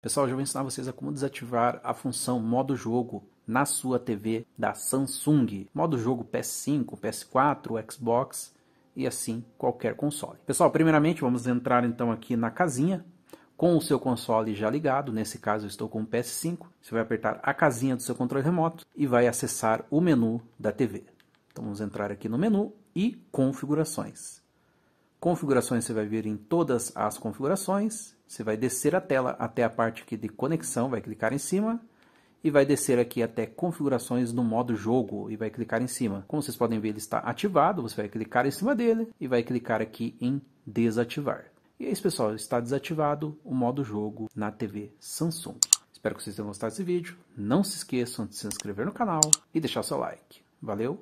Pessoal, eu já vou ensinar vocês a como desativar a função modo jogo na sua TV da Samsung. Modo jogo PS5, PS4, Xbox e assim qualquer console. Pessoal, primeiramente vamos entrar então aqui na casinha com o seu console já ligado, nesse caso eu estou com o PS5. Você vai apertar a casinha do seu controle remoto e vai acessar o menu da TV. Então vamos entrar aqui no menu e configurações configurações você vai vir em todas as configurações, você vai descer a tela até a parte aqui de conexão, vai clicar em cima, e vai descer aqui até configurações no modo jogo e vai clicar em cima. Como vocês podem ver, ele está ativado, você vai clicar em cima dele e vai clicar aqui em desativar. E é isso pessoal, está desativado o modo jogo na TV Samsung. Espero que vocês tenham gostado desse vídeo. Não se esqueçam de se inscrever no canal e deixar seu like. Valeu!